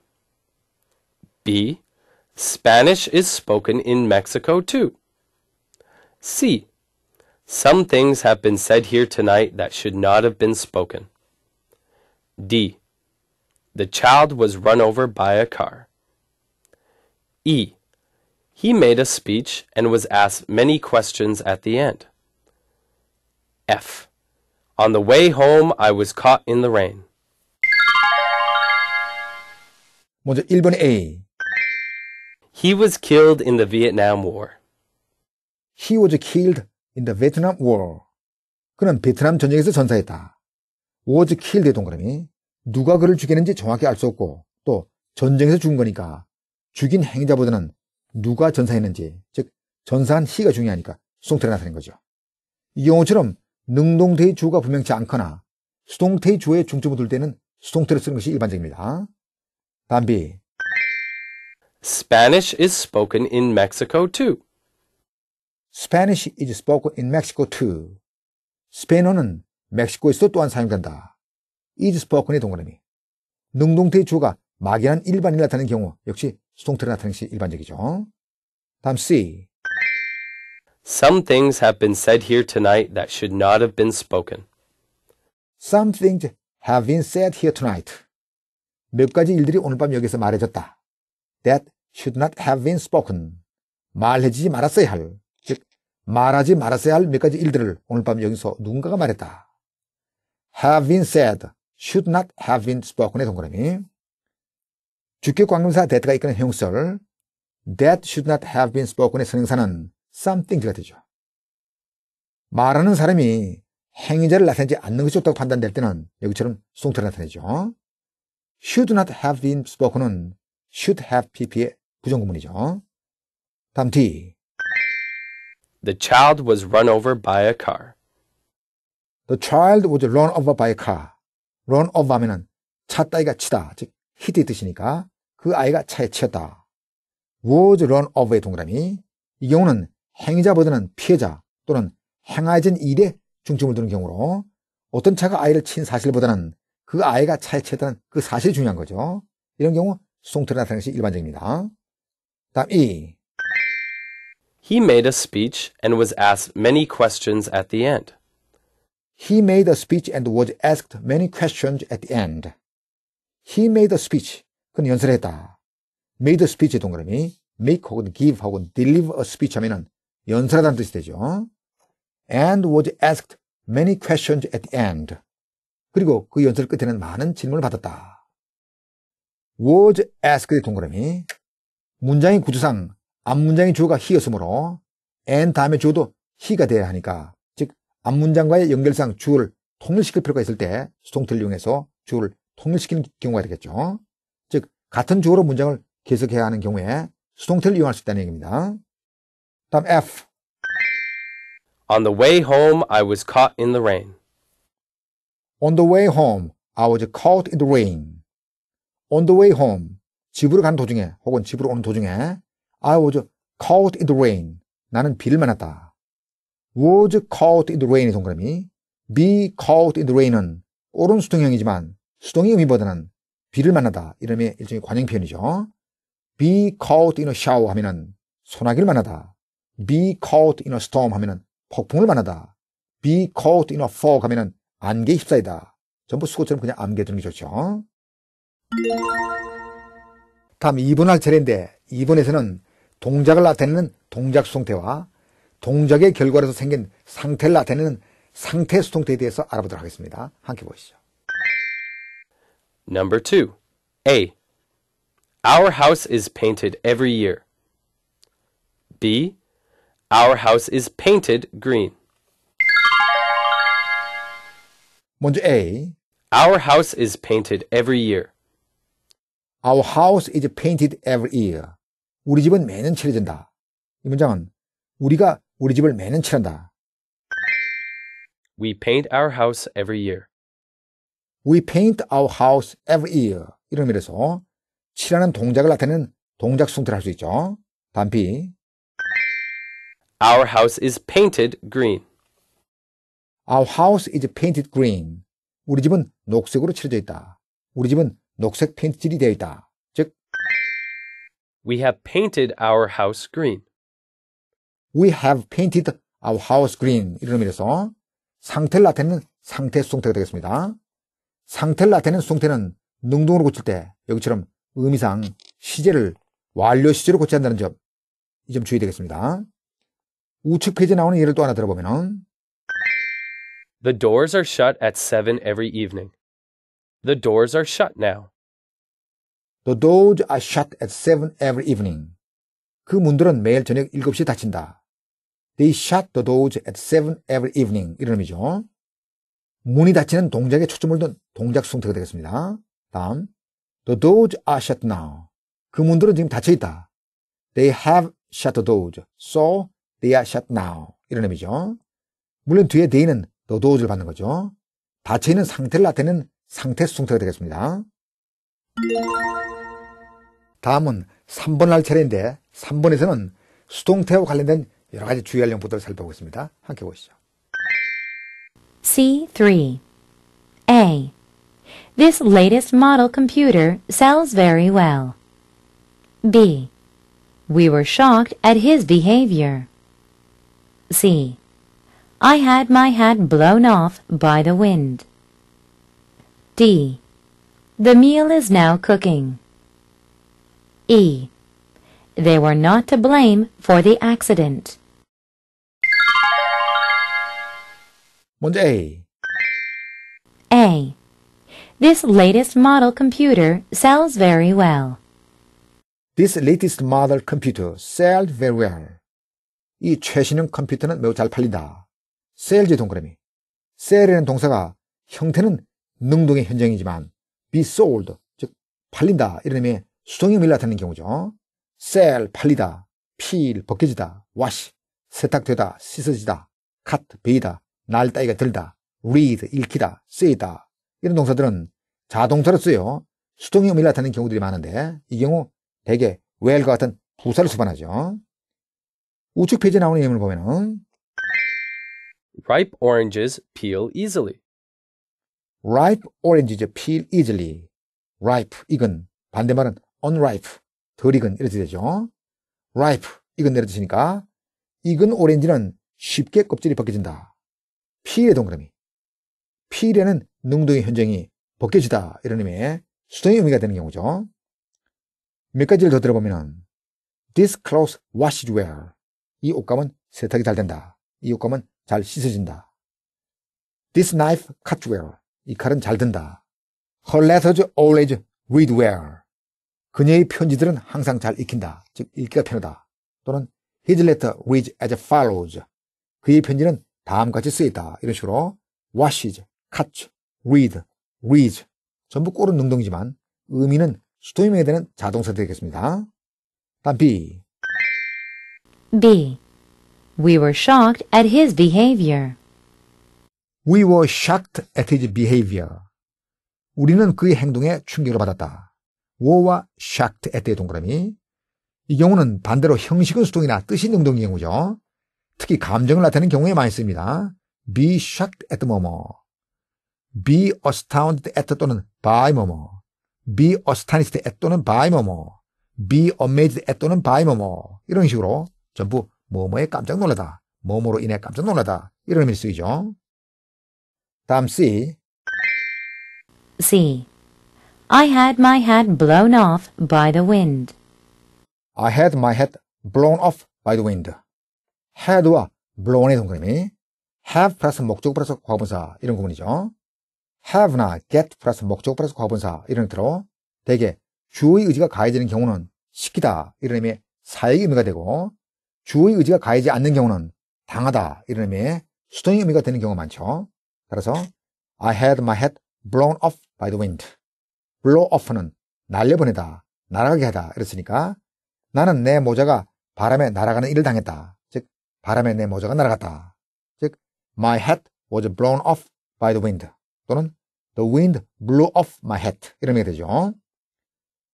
B. Spanish is spoken in Mexico too. C. Some things have been said here tonight that should not have been spoken. D. The child was run over by a car. E. He made a speech and was asked many questions at the end. F. On the way home, I was caught in the rain. 먼저 1번 A. He was killed in the Vietnam War. He was killed in the Vietnam War. 그는 베트남 전쟁에서 전사했다. was killed 동그라미. 누가 그를 죽였는지 정확히 알 수 없고 또 전쟁에서 죽은 거니까 죽인 행위자보다는 누가 전사했는지 즉 전사한 시가 중요하니까 수동태가 나타낸 거죠. 이 경우처럼 능동태의 주가 분명치 않거나 수동태의 주에 중점을 둘 때는 수동태를 쓰는 것이 일반적입니다. 다비 Spanish is spoken in Mexico too. Spanish is spoken in Mexico too. 스페인어는 멕시코에서 또한 사용된다. 이즈스퍼컨의 동그라미. 능동태의 주가 막연한 일반이 나타나는 경우 역시 수동태로 나타나는 것이 일반적이죠. 다음 C. Some things have been said here tonight that should not have been spoken. Some things have been said here tonight. 몇 가지 일들이 오늘 밤 여기서 말해졌다. That should not have been spoken. 말해지지 말았어야 할, 즉 말하지 말았어야 할 몇 가지 일들을 오늘 밤 여기서 누군가가 말했다. Have been said. should not have been spoken의 동그라미. 주격 관계사 that가 이끄는 형용설 that should not have been spoken의 선행사는 something가 되죠. 말하는 사람이 행위자를 나타내지 않는 것이 좋다고 판단될 때는 여기처럼 송태를 나타내죠. should not have been spoken은 should have pp의 부정구문이죠. 다음 뒤 The child was run over by a car. The child was run over by a car. run o f f 하면은 차 따위가 치다. 즉, h i t 트 뜻이니까 그 아이가 차에 치였다. was run o f f 의 동그라미. 이 경우는 행위자보다는 피해자 또는 행해진 일에 중점을 두는 경우로 어떤 차가 아이를 친 사실보다는 그 아이가 차에 치였다는 그 사실이 중요한 거죠. 이런 경우 수동태로 나타내는 것이 일반적입니다. 다음 E. He made a speech and was asked many questions at the end. He made a speech and was asked many questions at the end. He made a speech. 그건 연설을 했다. made a speech의 동그라미. make 혹은 give 혹은 deliver a speech 하면은 연설하다는 뜻이 되죠. and was asked many questions at the end. 그리고 그 연설 끝에는 많은 질문을 받았다. was asked의 동그라미. 문장의 구조상 앞문장의 주어가 he였으므로 and 다음에 주어도 he가 돼야 하니까 앞문장과의 연결상 주어를 통일시킬 필요가 있을 때 수동태를 이용해서 주어를 통일시키는 경우가 되겠죠. 즉 같은 주어로 문장을 계속해야 하는 경우에 수동태를 이용할 수 있다는 얘기입니다. 다음 F. On the way home, I was caught in the rain. On the way home, I was caught in the rain. On the way home, 집으로 가는 도중에 혹은 집으로 오는 도중에 I was caught in the rain. 나는 비를 만났다. was caught in the rain 동그라미 be caught in the rain은 옳은 수동형이지만 수동이 의미보다는 비를 만나다 이름의 일종의 관형 표현이죠. be caught in a shower 하면은 소나기를 만나다 be caught in a storm 하면은 폭풍을 만나다 be caught in a fog 하면은 안개 휩싸이다 전부 수고처럼 그냥 암기해 두는 게 좋죠. 다음 2번 할 차례인데 2번에서는 동작을 나타내는 동작 수동태와 동작의 결과로서 생긴 상태를 나타내는 상태 수동태에 대해서 알아보도록 하겠습니다. 함께 보시죠. Number 2. A. Our house is painted every year. B. Our house is painted green. 먼저 A. Our house is painted every year. Our house is painted every year. 우리 집은 매년 칠해진다. 이 문장은 우리가 우리 집을 매년 칠한다. We paint our house every year. We paint our house every year. 이런 의미에서 칠하는 동작을 나타내는 동작 숭태를 할수 있죠. 단비. Our house is painted green. Our house is painted green. 우리 집은 녹색으로 칠해져 있다. 우리 집은 녹색 페인트칠이 되어 있다. 즉 We have painted our house green. We have painted our house green. 이런 의미에서 상태라나타는 상태 수동태가 되겠습니다. 상태라나타는 수동태는 능동으로 고칠 때 여기처럼 의미상 시제를 완료 시제로 고쳐 한다는 점, 이 점 주의되겠습니다. 우측 페이지에 나오는 예를 또 하나 들어보면은 The doors are shut at 7 every evening. The doors are shut now. The doors are shut at 7 every evening. 그 문들은 매일 저녁 7시에 닫힌다. They shut the doors at seven every evening. 이런 의미죠. 문이 닫히는 동작에 초점을 둔 동작 수동태가 되겠습니다. 다음. The doors are shut now. 그 문들은 지금 닫혀 있다. They have shut the doors. So they are shut now. 이런 의미죠. 물론 뒤에 they는 the doors를 받는 거죠. 닫혀 있는 상태를 나타내는 상태 수동태가 되겠습니다. 다음은 3번 할 차례인데 3번에서는 수동태와 관련된 여러 가지 주의할 있습니다. 함께 보시죠. C3 A This latest model computer sells very well. B. We were shocked at his behavior. C. I had my hat blown off by the wind. D. The meal is now cooking. E. They were not to blame for the accident. 먼저 A. A. This latest model computer sells very well. This latest model computer sells very well. 이 최신형 컴퓨터는 매우 잘 팔린다. s l 셀즈 동그라미. s 셀이라는 동사가 형태는 능동의 현장이지만 be sold, 즉 팔린다 이런 의미의 수동형을 나타내는 경우죠. sell, 팔리다, peel, 벗겨지다, wash, 세탁되다, 씻어지다, cut, 베이다, 날 따위가 들다, 리드, 읽히다, 쓰이다. 이런 동사들은 자동차로 쓰여 수동형을 나타내는 경우들이 많은데 이 경우 대개 well과 같은 부사를 수반하죠. 우측 페이지에 나오는 예문을 보면은 ripe oranges peel easily. ripe oranges peel easily. ripe 익은 반대말은 unripe 덜 익은 이렇게 되죠. ripe 익은 내려주시니까 익은 오렌지는 쉽게 껍질이 벗겨진다. 피의 동그라미. 피일에는 능동의 현장이 벗겨지다. 이런 의미의 수동의 의미가 되는 경우죠. 몇 가지를 더 들어보면 This clothes wash s well. 이 옷감은 세탁이 잘 된다. 이 옷감은 잘 씻어진다. This knife cuts well. 이 칼은 잘 든다. Her letters always read well. 그녀의 편지들은 항상 잘 읽힌다. 즉, 읽기가 편하다. 또는 His letter reads as follows. 그의 편지는 다음같이 쓰이다. 이런 식으로 washes, cuts, read, reads 전부 꼴은 능동이지만 의미는 수동이명에 되는 자동사 되겠습니다. 다음 B. B. We were shocked at his behavior. We were shocked at his behavior. 우리는 그의 행동에 충격을 받았다. were와 shocked at의 동그라미 이 경우는 반대로 형식은 수동이나 뜻이 능동인 경우죠. 특히 감정을 나타내는 경우에 많이 씁니다. be shocked at the moment, be astounded at 또는 by moment, be astonished at 또는 by moment, be amazed at 또는 by moment 이런 식으로 전부 뭐뭐에 깜짝 놀라다, 뭐뭐로 인해 깜짝 놀라다 이런 의미를 쓰이죠. 다음 C. C. I had my hat blown off by the wind. I had my head blown off by the wind. head와 blown의 동그라미. have 플러스 목적 플러스 과분사 이런 구분이죠 have나 get 플러스 목적 플러스 과분사 이런 형태로 대개 주의 의지가 가해지는 경우는 시키다 이런 의미의 사역의 의미가 되고 주의 의지가 가해지 않는 경우는 당하다 이런 의미의 수동의 의미가 되는 경우가 많죠. 따라서 I had my head blown off by the wind. blow off는 날려보내다, 날아가게 하다 이랬으니까 나는 내 모자가 바람에 날아가는 일을 당했다. 즉, 바람에 내 모자가 날아갔다. 즉, my hat was blown off by the wind. 또는 the wind blew off my hat. 이런 얘 되죠.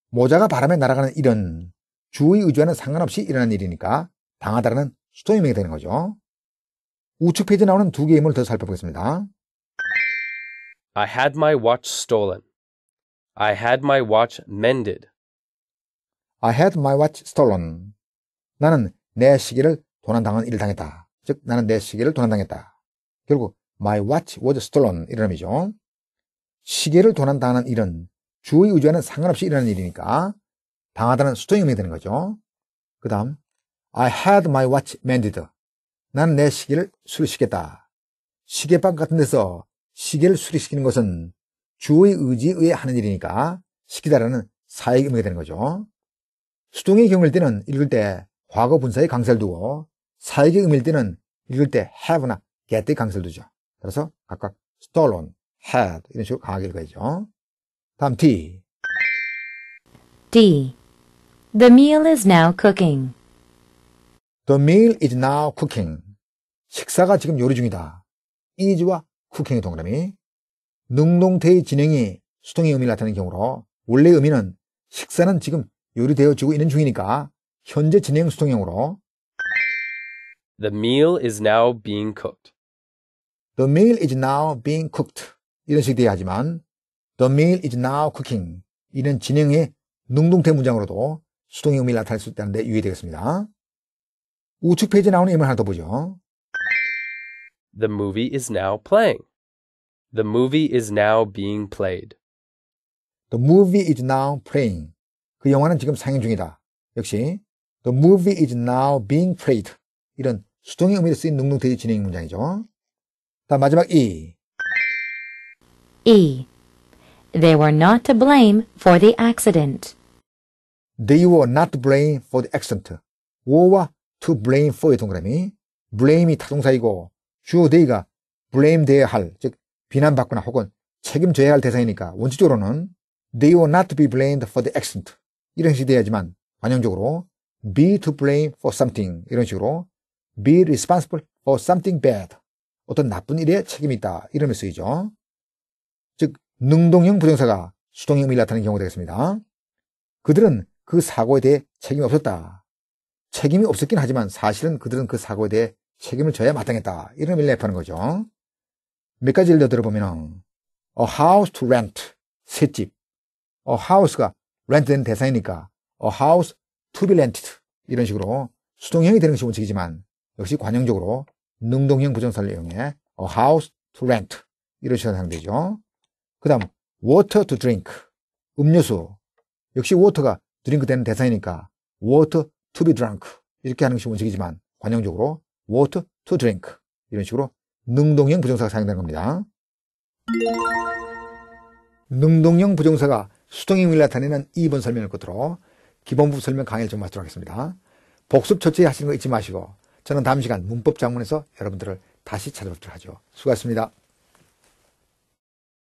모자가 바람에 날아가는 일은 주의 의지와는 상관없이 일어난 일이니까 당하다라는 수토의명이 되는 거죠. 우측 페이지 나오는 두 개의 힘을 더 살펴보겠습니다. I had my watch stolen. I had my watch mended. I had my watch stolen. 나는 내 시계를 도난당한 일을 당했다. 즉 나는 내 시계를 도난당했다. 결국 my watch was stolen 이런 의미죠. 시계를 도난당하는 일은 주의 의지와는 상관없이 일어나는 일이니까 당하다는 수동형이 되는 거죠. 그 다음 I had my watch mended. 나는 내 시계를 수리시켰다. 시계방 같은 데서 시계를 수리시키는 것은 주의 의지에 의해 하는 일이니까 시키다라는 사익 의미가 되는 거죠. 수동의 경우일 때는 읽을 때 과거 분사의 강세를 두고 사역의 의미일 때는 읽을 때 have나 get의 강세를 두죠. 그래서 각각 stolen, had 이런 식으로 강하게 읽어야죠. 다음 D. D. The meal is now cooking. The meal is now cooking. 식사가 지금 요리 중이다. is와 cooking의 동그라미. 능동태의 진행이 수동의 의미를 나타내는 경우로 원래 의미는 식사는 지금 요리되어지고 있는 중이니까 현재 진행 수동형으로 The meal is now being cooked. The meal is now being cooked. 이런 식으로 돼야 하지만 The meal is now cooking. 이는 진행의 능동태 문장으로도 수동형이 나타낼수 있다는데 유의되겠습니다. 우측 페이지에 나오는 예문 하나 더 보죠. The movie is now playing. The movie is now being played. The movie is now playing. 그 영화는 지금 상영 중이다. 역시 The movie is now being played. 이런 수동의 의미로 쓰인 능동태의 진행 문장이죠. 다음 마지막 E. E. They were not to blame for the accident. They were not to blame for the accident. were와 to blame for의 동그라미. blame이 타동사이고 주어 they가 blame 돼야 할, 즉 비난받거나 혹은 책임져야 할 대상이니까 원칙적으로는 they were not to be blamed for the accident. 이런 식이 돼야지만 관용적으로 be to blame for something 이런 식으로 be responsible for something bad 어떤 나쁜 일에 책임이 있다 이러면 쓰이죠. 즉 능동형 부정사가 수동형 밀나타는 경우가 되겠습니다. 그들은 그 사고에 대해 책임이 없었다. 책임이 없었긴 하지만 사실은 그들은 그 사고에 대해 책임을 져야 마땅했다. 이런 의미를 내포하는 거죠. 몇 가지 를더 들어보면 A house to rent, 새 집 A house가 렌트된 대상이니까 a house to be rented 이런 식으로 수동형이 되는 것이 원칙이지만 역시 관용적으로 능동형 부정사를 이용해 a house to rent 이런 식으로 사용되죠. 그 다음 water to drink 음료수 역시 water가 드링크 되는 대상이니까 water to be drunk 이렇게 하는 것이 원칙이지만 관용적으로 water to drink 이런 식으로 능동형 부정사가 사용되는 겁니다. 능동형 부정사가 수동행위를 나타내는 2번 설명을 끝으로 기본부 설명 강의를 좀 마치도록 하겠습니다. 복습 철저히 하시는 거 잊지 마시고 저는 다음 시간 문법 장문에서 여러분들을 다시 찾아뵙도록 하죠. 수고하셨습니다.